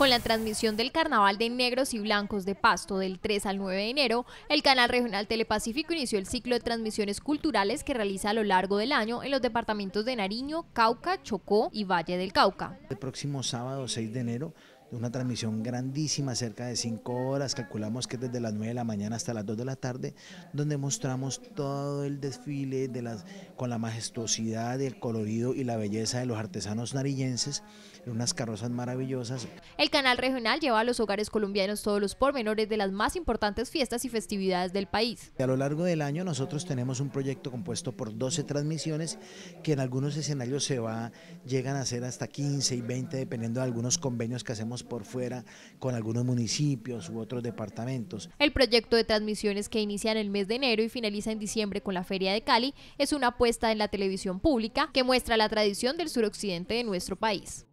Con la transmisión del Carnaval de Negros y Blancos de Pasto del 3 al 9 de enero, el Canal Regional Telepacífico inició el ciclo de transmisiones culturales que realiza a lo largo del año en los departamentos de Nariño, Cauca, Chocó y Valle del Cauca. El próximo sábado 6 de enero de una transmisión grandísima, cerca de cinco horas, calculamos que desde las 9 de la mañana hasta las 2 de la tarde, donde mostramos todo el desfile de las, con la majestuosidad, el colorido y la belleza de los artesanos narillenses en unas carrozas maravillosas. El canal regional lleva a los hogares colombianos todos los pormenores de las más importantes fiestas y festividades del país. A lo largo del año nosotros tenemos un proyecto compuesto por 12 transmisiones que en algunos escenarios se va, llegan a ser hasta 15 y 20 dependiendo de algunos convenios que hacemos por fuera con algunos municipios u otros departamentos. El proyecto de transmisiones que inicia en el mes de enero y finaliza en diciembre con la Feria de Cali es una apuesta en la televisión pública que muestra la tradición del suroccidente de nuestro país.